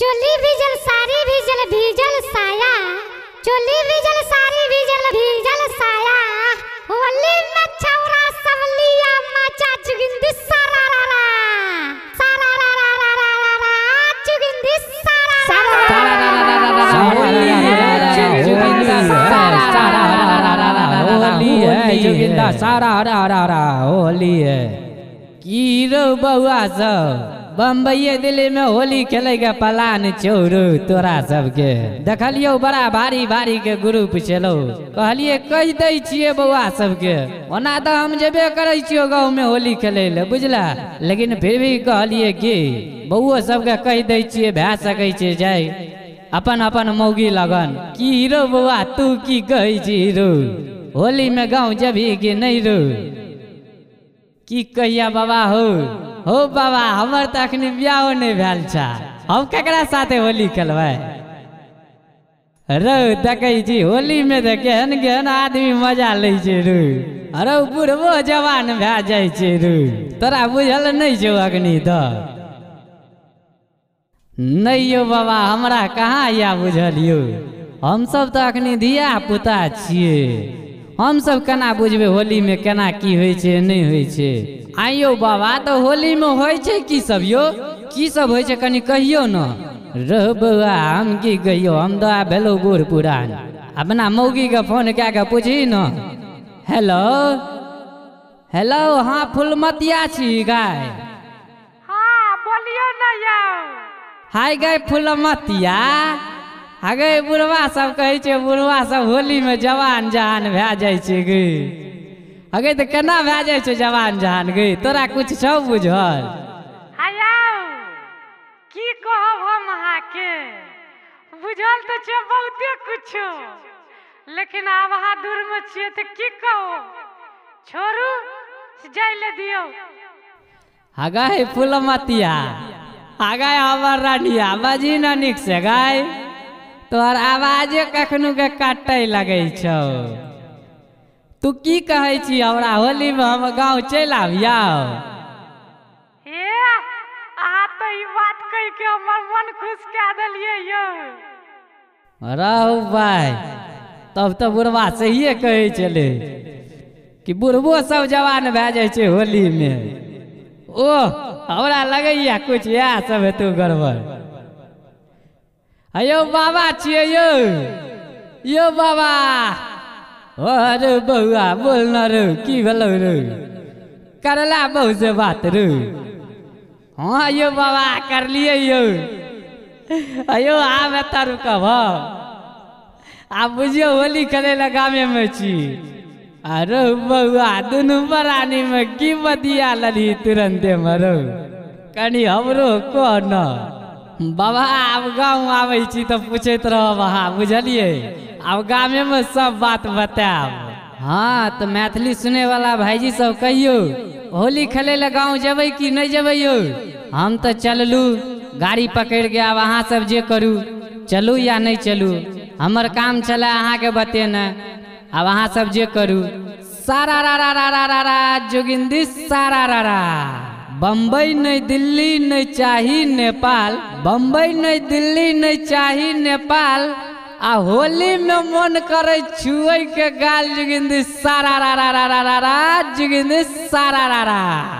चोली भीजल सारी भीजल भीजल साया चोली भीजल सारी भीजल भीजल साया होली में छौरा सब लिया मचा चुगिंदी सारा रा रा सारा रा रा रा रा रा रा चुगिंदी सारा रा रा सारा रा रा रा रा होली है चुगिंदा सारा रा रा रा रा रा रा होली है चुगिंदा सारा रा रा रा होली है की रो बउआ सब बम्बई दिल्ली में होली खेल के पलान चौरू तोरा सबके देखलियो बड़ा भारी भारी के ग्रुप चलो कहलिए कह दई छियै सबके ओना तो हम जेबे करे छियौ गाँव में होली खेले ले बुझला लेकिन फिर भी कहलिए कि बउओ सबके कह दै छे भा सकै छै जाय अपन अपन मौगी लगन की रो बौआ तू की कहै छी रो होली में गाँव जबी कि नहीं रो की कहिया बाबा हो हो बाबा हमार तो अखन ब्याहो नहीं हम ककरा साथे होली खेलबै रौ देखै होली में तऽ केहन केहन आदमी मजा लै छै रौ रौ जवान भै जा छै तोरा बुझल नहीं छौ अखनी तऽ नहि बाबा हमरा कहाँ या बुझल यौ सब तो अखनी धिया पुता छियै हमसभ केना बुझबै होलीमे केना की होइ छै नहि होइ छै आइयो बाबा तऽ होलीमे होइ छै की सब यौ की सब होइ छै कनि कहियौ ने रह बौआ हम की कहियौ हम तऽ आ भेलहुँ बूढ़ पुरान अपना मौगीके फोन कए कऽ पूछही ने हेलो हेलो हाँ फुलमतिया छी गाय हाँ, हाय गाय फुलमतिया अगे बुढ़वा सब कहे बुढ़वा सब होली में जवान जहान भए जाइ गे अगे तो केना भए जाइ जवान जहान गे तोरा कुछ छौ बुझल की कहब हम अहाँके बुझल तो छै बहुते कुछ लेकिन आब दूर में छे तो की कहो छोरू जाय ले दियौ हगाय फुलमतिया हगाय हमर रानिया बजी ना नीक से गाय तोहर आवाज कखनू के काटे लगे छो तू की कहे छी हमरा होली में हम गाँव चल आबिया बात कह के हमर मन खुश देलिए भाई तब तो बुढ़वा सहिए कहे चले कि बुढ़बो सब जवान भ जाए होली में ओह हमरा लगैया कुछ या सब हेतु गड़बड़ आयो बाबा छिए यो यो बाबा अरे बउआ बोल न रे की भेलौ रे करला बहु से बात रे हाँ यो बाबा कर लिए यो आयो आब एतऽ रुकब आब बुझियो होली खेलै लए गामेमे छी अरे बउआ दुनू में की बतिया ललही तुरन्ते मरो कनि हमरो कह न बाबा अब गाँव आबै तो पूछे पूछैत रहब अहाँ बुझलियै आब सब बात बतायब हाँ तो मैथिली भाई जी सब कहियो होली खेल ला गाँव जेब कि नहीं जब यो हम तो चललू गाड़ी पकड़ कऽ आब अहाँ सब जे करू चलू या नहीं चलू हमर काम छलए अहाँके बतेने अब अहाँ सब जे करू सारा रा रा रा रा रा जोगिंदी सारा रा रा बम्बई नहीं दिल्ली नहीं चाही नेपाल बम्बई नहीं दिल्ली नहीं चाही नेपाल आ होली में मन करे छुए के गाल जुगिंदी सारा रा रा रा रा रा जुगिंदी सारा रा रा